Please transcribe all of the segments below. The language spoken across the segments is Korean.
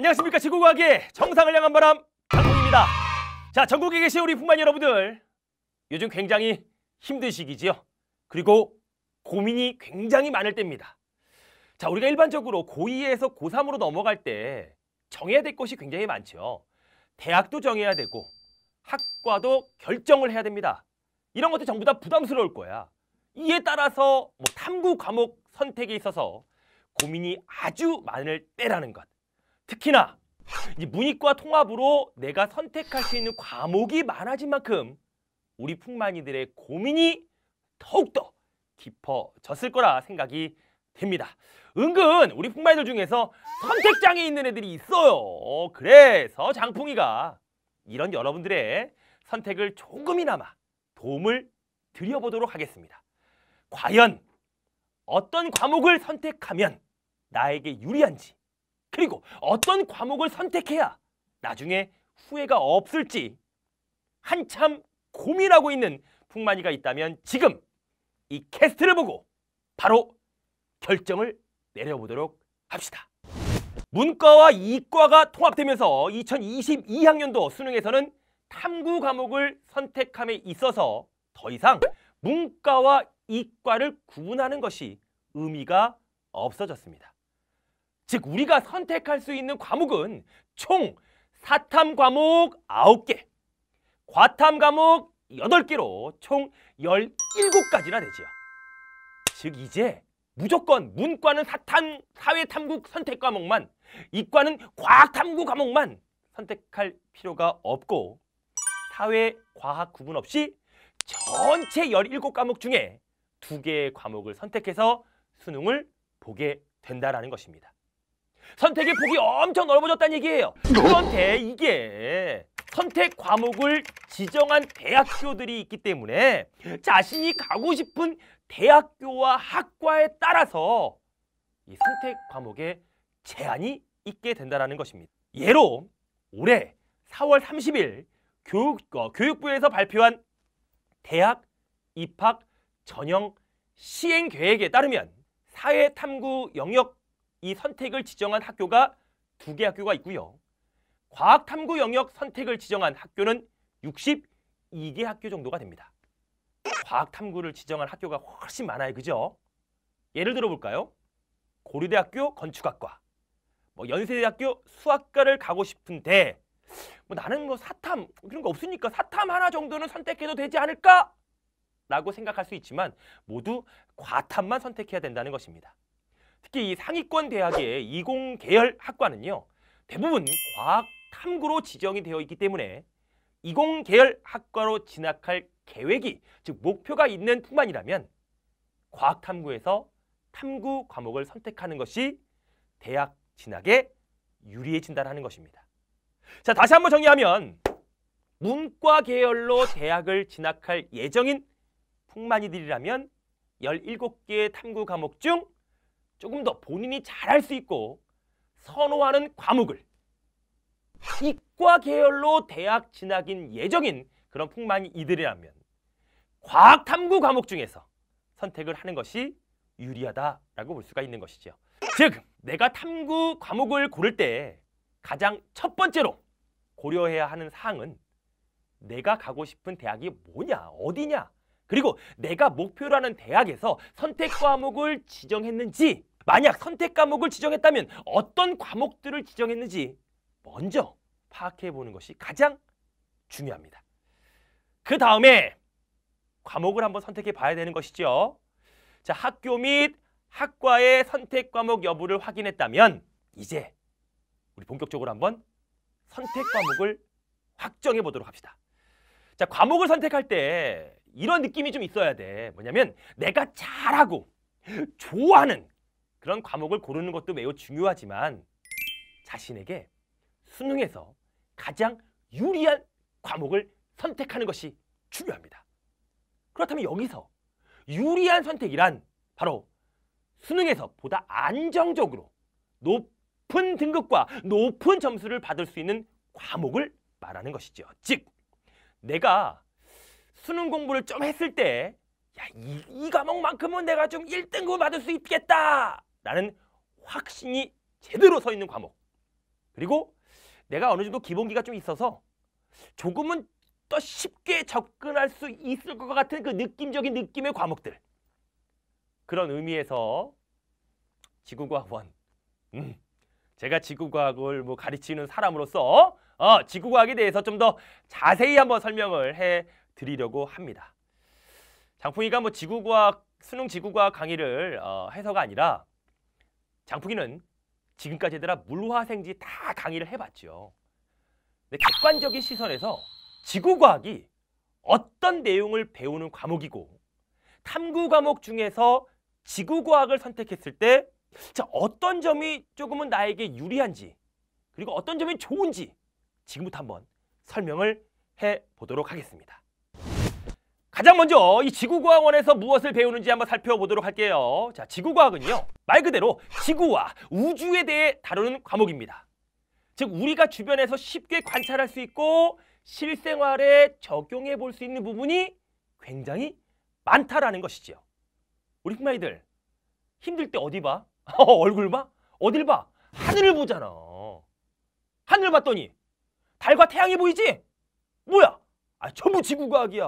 안녕하십니까 지구과학의 정상을 향한 바람 강동입니다 자 전국에 계신 우리 풍만 여러분들 요즘 굉장히 힘든 시기지요 그리고 고민이 굉장히 많을 때입니다 자 우리가 일반적으로 고2에서 고3으로 넘어갈 때 정해야 될 것이 굉장히 많죠 대학도 정해야 되고 학과도 결정을 해야 됩니다 이런 것도 전부 다 부담스러울 거야 이에 따라서 뭐 탐구 과목 선택에 있어서 고민이 아주 많을 때라는 것 특히나 이 문이과 통합으로 내가 선택할 수 있는 과목이 많아진 만큼 우리 풍만이들의 고민이 더욱더 깊어졌을 거라 생각이 됩니다. 은근 우리 풍만이들 중에서 선택장애 있는 애들이 있어요. 그래서 장풍이가 이런 여러분들의 선택을 조금이나마 도움을 드려보도록 하겠습니다. 과연 어떤 과목을 선택하면 나에게 유리한지 그리고 어떤 과목을 선택해야 나중에 후회가 없을지 한참 고민하고 있는 풍만이가 있다면 지금 이 캐스트를 보고 바로 결정을 내려보도록 합시다. 문과와 이과가 통합되면서 2022학년도 수능에서는 탐구 과목을 선택함에 있어서 더 이상 문과와 이과를 구분하는 것이 의미가 없어졌습니다. 즉 우리가 선택할 수 있는 과목은 총 사탐 과목 아홉 개 과탐 과목 여덟 개로총 열일곱 가지나 되지요. 즉 이제 무조건 문과는 사탐 사회탐구 선택 과목만 이과는 과학탐구 과목만 선택할 필요가 없고 사회, 과학 구분 없이 전체 열일곱 과목 중에 두개의 과목을 선택해서 수능을 보게 된다라는 것입니다. 선택의 폭이 엄청 넓어졌다는 얘기예요. 그런데 이게 선택 과목을 지정한 대학교들이 있기 때문에 자신이 가고 싶은 대학교와 학과에 따라서 이 선택 과목에 제한이 있게 된다는 것입니다. 예로 올해 4월 30일 교육, 어, 교육부에서 발표한 대학 입학 전형 시행 계획에 따르면 사회탐구 영역 이 선택을 지정한 학교가 두 개 학교가 있고요. 과학탐구 영역 선택을 지정한 학교는 62개 학교 정도가 됩니다. 과학탐구를 지정한 학교가 훨씬 많아요. 그죠? 예를 들어볼까요? 고려대학교 건축학과, 뭐 연세대학교 수학과를 가고 싶은데 뭐 나는 뭐 사탐 그런 거 없으니까 사탐 하나 정도는 선택해도 되지 않을까? 라고 생각할 수 있지만 모두 과탐만 선택해야 된다는 것입니다. 특히 이 상위권 대학의 이공 계열 학과는요. 대부분 과학 탐구로 지정이 되어 있기 때문에 이공 계열 학과로 진학할 계획이 즉 목표가 있는 뿐만이라면 과학 탐구에서 탐구 과목을 선택하는 것이 대학 진학에 유리해진다는 것입니다. 자 다시 한번 정리하면 문과 계열로 대학을 진학할 예정인 풍만이들이라면 17개의 탐구 과목 중 조금 더 본인이 잘할 수 있고 선호하는 과목을 이과 계열로 대학 진학인 예정인 그런 풍만이 이들이라면 과학탐구 과목 중에서 선택을 하는 것이 유리하다라고 볼 수가 있는 것이죠. 즉, 내가 탐구 과목을 고를 때 가장 첫 번째로 고려해야 하는 사항은 내가 가고 싶은 대학이 뭐냐, 어디냐, 그리고 내가 목표로 하는 대학에서 선택 과목을 지정했는지 만약 선택 과목을 지정했다면 어떤 과목들을 지정했는지 먼저 파악해 보는 것이 가장 중요합니다. 그 다음에 과목을 한번 선택해 봐야 되는 것이죠. 자, 학교 및 학과의 선택 과목 여부를 확인했다면 이제 우리 본격적으로 한번 선택 과목을 확정해 보도록 합시다. 자, 과목을 선택할 때 이런 느낌이 좀 있어야 돼. 뭐냐면 내가 잘하고 좋아하는 그런 과목을 고르는 것도 매우 중요하지만 자신에게 수능에서 가장 유리한 과목을 선택하는 것이 중요합니다. 그렇다면 여기서 유리한 선택이란 바로 수능에서 보다 안정적으로 높은 등급과 높은 점수를 받을 수 있는 과목을 말하는 것이죠. 즉, 내가 수능 공부를 좀 했을 때 야, 이, 이 과목만큼은 내가 좀 1등급 을 받을 수 있겠다 나는 확신이 제대로 서 있는 과목. 그리고 내가 어느 정도 기본기가 좀 있어서 조금은 더 쉽게 접근할 수 있을 것 같은 그 느낌적인 느낌의 과목들. 그런 의미에서 지구과학원. 음, 제가 지구과학을 뭐 가르치는 사람으로서 어, 지구과학에 대해서 좀 더 자세히 한번 설명을 해 드리려고 합니다. 장풍이가 뭐 지구과학, 수능 지구과학 강의를 어, 해서가 아니라 장풍이는 지금까지 들아 물화생지 다 강의를 해봤죠. 근데 객관적인 시선에서 지구과학이 어떤 내용을 배우는 과목이고 탐구 과목 중에서 지구과학을 선택했을 때 자, 어떤 점이 조금은 나에게 유리한지 그리고 어떤 점이 좋은지 지금부터 한번 설명을 해보도록 하겠습니다. 가장 먼저 이 지구과학원에서 무엇을 배우는지 한번 살펴보도록 할게요. 자, 지구과학은요. 말 그대로 지구와 우주에 대해 다루는 과목입니다. 즉, 우리가 주변에서 쉽게 관찰할 수 있고 실생활에 적용해 볼 수 있는 부분이 굉장히 많다라는 것이지요. 우리 흑마이들 힘들 때 어디 봐? 어, 얼굴 봐? 어딜 봐? 하늘을 보잖아. 하늘 봤더니 달과 태양이 보이지? 뭐야? 아, 전부 지구과학이야.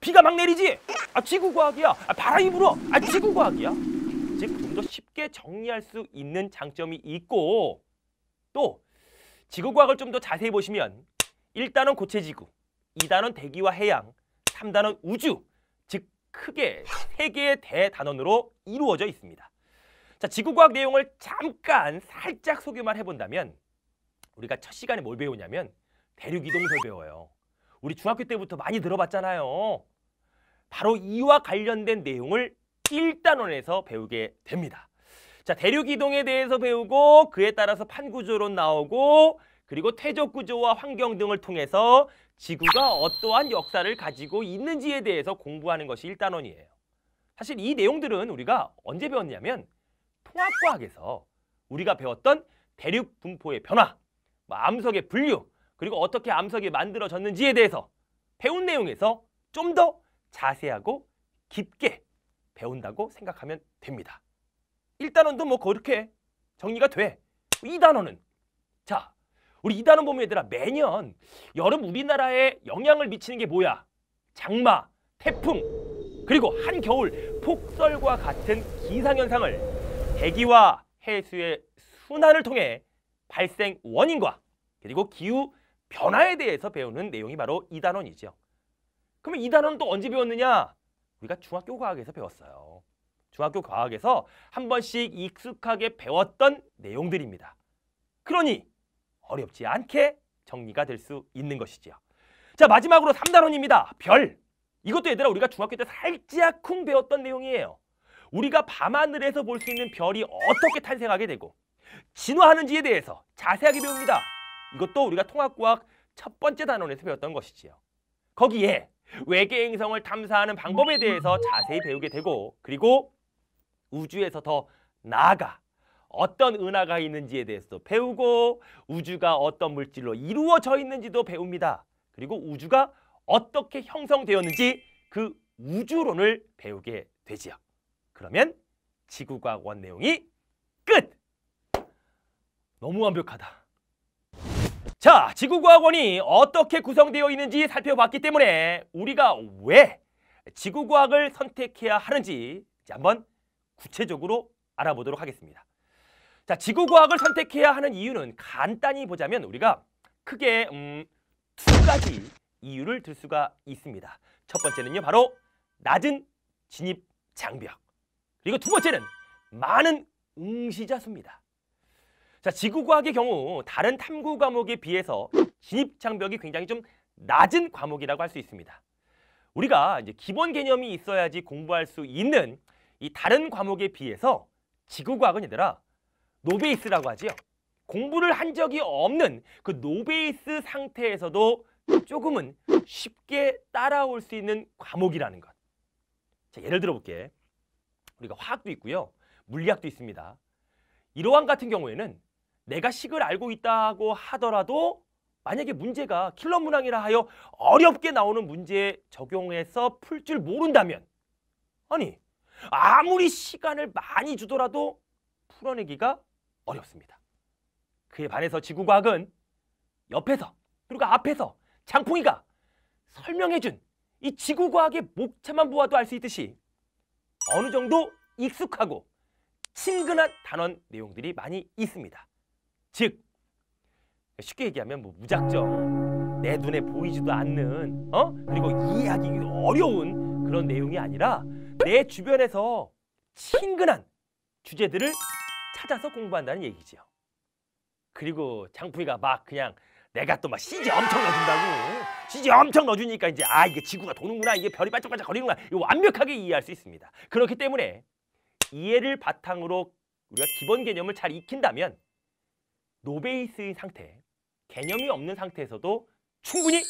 비가 막 내리지? 아, 지구과학이야. 아, 바람이 불어. 아, 지구과학이야. 즉, 좀 더 쉽게 정리할 수 있는 장점이 있고 또 지구과학을 좀 더 자세히 보시면 일단은 고체지구, 이단원 대기와 해양, 삼단원 우주, 즉 크게 세개의 대단원으로 이루어져 있습니다. 자, 지구과학 내용을 잠깐 살짝 소개만 해본다면 우리가 첫 시간에 뭘 배우냐면 대륙이동설 배워요. 우리 중학교 때부터 많이 들어봤잖아요. 바로 이와 관련된 내용을 1단원에서 배우게 됩니다. 자, 대륙 이동에 대해서 배우고 그에 따라서 판구조론 나오고 그리고 퇴적 구조와 환경 등을 통해서 지구가 어떠한 역사를 가지고 있는지에 대해서 공부하는 것이 1단원이에요. 사실 이 내용들은 우리가 언제 배웠냐면 통합과학에서 우리가 배웠던 대륙 분포의 변화, 뭐 암석의 분류, 그리고 어떻게 암석이 만들어졌는지에 대해서 배운 내용에서 좀 더 자세하고 깊게 배운다고 생각하면 됩니다. 1단원도 뭐 그렇게 정리가 돼. 2단원은 자, 우리 2단원 보면 얘들아 매년 여름 우리나라에 영향을 미치는 게 뭐야? 장마, 태풍, 그리고 한겨울 폭설과 같은 기상현상을 대기와 해수의 순환을 통해 발생 원인과 그리고 기후 변화에 대해서 배우는 내용이 바로 이단원이죠. 그러면 이단원 또 언제 배웠느냐? 우리가 중학교 과학에서 배웠어요. 중학교 과학에서 한 번씩 익숙하게 배웠던 내용들입니다. 그러니 어렵지 않게 정리가 될 수 있는 것이지요. 자 마지막으로 삼단원입니다 별. 이것도 얘들아 우리가 중학교 때 살짝쿵 배웠던 내용이에요. 우리가 밤하늘에서 볼 수 있는 별이 어떻게 탄생하게 되고 진화하는지에 대해서 자세하게 배웁니다. 이것도 우리가 통합과학 첫 번째 단원에서 배웠던 것이지요. 거기에 외계 행성을 탐사하는 방법에 대해서 자세히 배우게 되고 그리고 우주에서 더 나아가 어떤 은하가 있는지에 대해서도 배우고 우주가 어떤 물질로 이루어져 있는지도 배웁니다. 그리고 우주가 어떻게 형성되었는지 그 우주론을 배우게 되지요. 그러면 지구과학 원 내용이 끝! 너무 완벽하다. 자, 지구과학원이 어떻게 구성되어 있는지 살펴봤기 때문에 우리가 왜 지구과학을 선택해야 하는지 한번 구체적으로 알아보도록 하겠습니다. 자, 지구과학을 선택해야 하는 이유는 간단히 보자면 우리가 크게 음, 두 가지 이유를 들 수가 있습니다. 첫 번째는요, 바로 낮은 진입 장벽. 그리고 두 번째는 많은 응시자 수입니다. 자, 지구과학의 경우 다른 탐구 과목에 비해서 진입 장벽이 굉장히 좀 낮은 과목이라고 할 수 있습니다. 우리가 이제 기본 개념이 있어야지 공부할 수 있는 이 다른 과목에 비해서 지구과학은 얘들아 노베이스라고 하지요. 공부를 한 적이 없는 그 노베이스 상태에서도 조금은 쉽게 따라올 수 있는 과목이라는 것. 자, 예를 들어 볼게. 우리가 화학도 있고요. 물리학도 있습니다. 이러한 같은 경우에는 내가 식을 알고 있다고 하더라도 만약에 문제가 킬러 문항이라 하여 어렵게 나오는 문제에 적용해서 풀 줄 모른다면 아니 아무리 시간을 많이 주더라도 풀어내기가 어렵습니다. 그에 반해서 지구과학은 옆에서 그리고 앞에서 장풍이가 설명해준 이 지구과학의 목차만 보아도 알 수 있듯이 어느 정도 익숙하고 친근한 단원 내용들이 많이 있습니다. 즉 쉽게 얘기하면 뭐 무작정 내 눈에 보이지도 않는 어 그리고 이해하기 어려운 그런 내용이 아니라 내 주변에서 친근한 주제들을 찾아서 공부한다는 얘기지요. 그리고 장풍이가 막 그냥 내가 또막 CG 엄청 넣어준다고 CG 엄청 넣어주니까 이제 아 이게 지구가 도는구나 이게 별이 반짝반짝 거리는구나 이거 완벽하게 이해할 수 있습니다. 그렇기 때문에 이해를 바탕으로 우리가 기본 개념을 잘 익힌다면 노베이스의 상태, 개념이 없는 상태에서도 충분히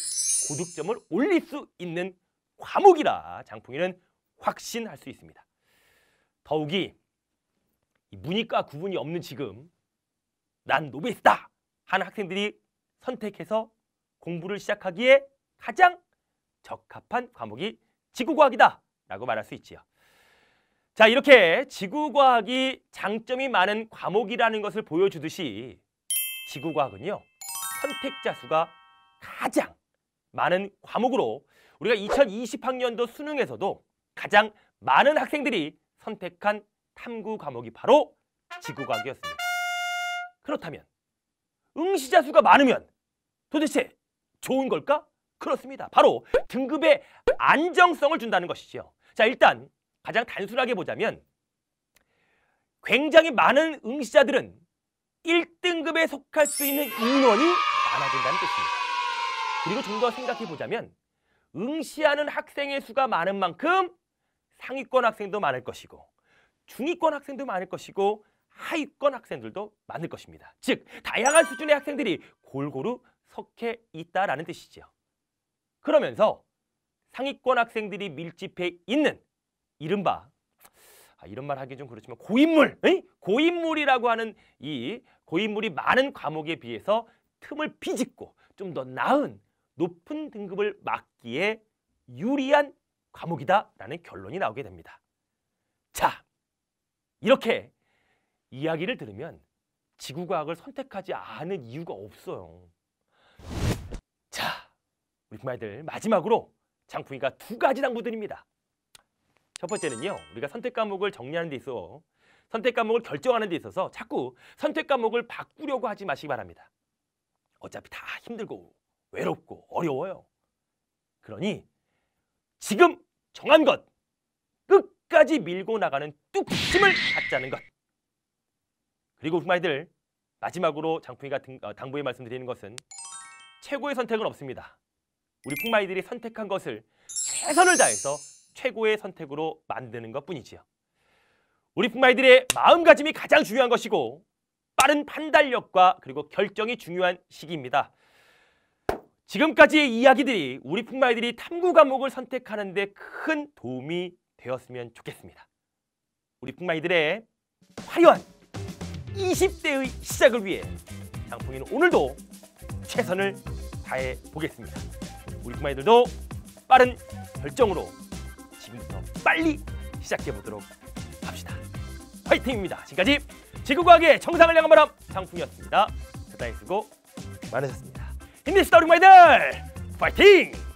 고득점을 올릴 수 있는 과목이라 장풍이는 확신할 수 있습니다. 더욱이 문이과 구분이 없는 지금 난 노베이스다 하는 학생들이 선택해서 공부를 시작하기에 가장 적합한 과목이 지구과학이다 라고 말할 수 있지요. 자 이렇게 지구과학이 장점이 많은 과목이라는 것을 보여주듯이 지구과학은요. 선택자 수가 가장 많은 과목으로 우리가 2020학년도 수능에서도 가장 많은 학생들이 선택한 탐구 과목이 바로 지구과학이었습니다. 그렇다면 응시자 수가 많으면 도대체 좋은 걸까? 그렇습니다. 바로 등급의 안정성을 준다는 것이죠. 자 일단 가장 단순하게 보자면 굉장히 많은 응시자들은 1등급에 속할 수 있는 인원이 많아진다는 뜻입니다. 그리고 좀 더 생각해보자면 응시하는 학생의 수가 많은 만큼 상위권 학생도 많을 것이고 중위권 학생도 많을 것이고 하위권 학생들도 많을 것입니다. 즉, 다양한 수준의 학생들이 골고루 석해 있다라는 뜻이죠 그러면서 상위권 학생들이 밀집해 있는 이른바 아, 이런 말 하기 좀 그렇지만 고인물, 에이? 고인물이라고 하는 이 고인물이 많은 과목에 비해서 틈을 비집고 좀 더 나은 높은 등급을 막기에 유리한 과목이다라는 결론이 나오게 됩니다. 자, 이렇게 이야기를 들으면 지구과학을 선택하지 않은 이유가 없어요. 자, 우리 그 말들 마지막으로 장풍이가 두 가지 당부드립니다. 첫 번째는요. 우리가 선택 과목을 정리하는 데 있어 선택 과목을 결정하는 데 있어서 자꾸 선택 과목을 바꾸려고 하지 마시기 바랍니다. 어차피 다 힘들고 외롭고 어려워요. 그러니 지금 정한 것 끝까지 밀고 나가는 뚝심을 갖자는 것. 그리고 후마이들 그 마지막으로 장풍이가 어, 당부의 말씀드리는 것은 최고의 선택은 없습니다. 우리 풍마이들이 선택한 것을 최선을 다해서 최고의 선택으로 만드는 것뿐이지요. 우리 북마이들의 마음가짐이 가장 중요한 것이고 빠른 판단력과 그리고 결정이 중요한 시기입니다. 지금까지의 이야기들이 우리 북마이들이 탐구 과목을 선택하는 데 큰 도움이 되었으면 좋겠습니다. 우리 북마이들의 화려한 20대의 시작을 위해 장풍이는 오늘도 최선을 다해 보겠습니다. 우리 북마이들도 빠른 결정으로 지금부터 빨리 시작해 보도록 합시다. 화이팅입니다. 지금까지 지구과학의 정상을 향한 바람 상품이었습니다. 대단히 수고 많으셨습니다. 힘내시다 우리 마이들 파이팅!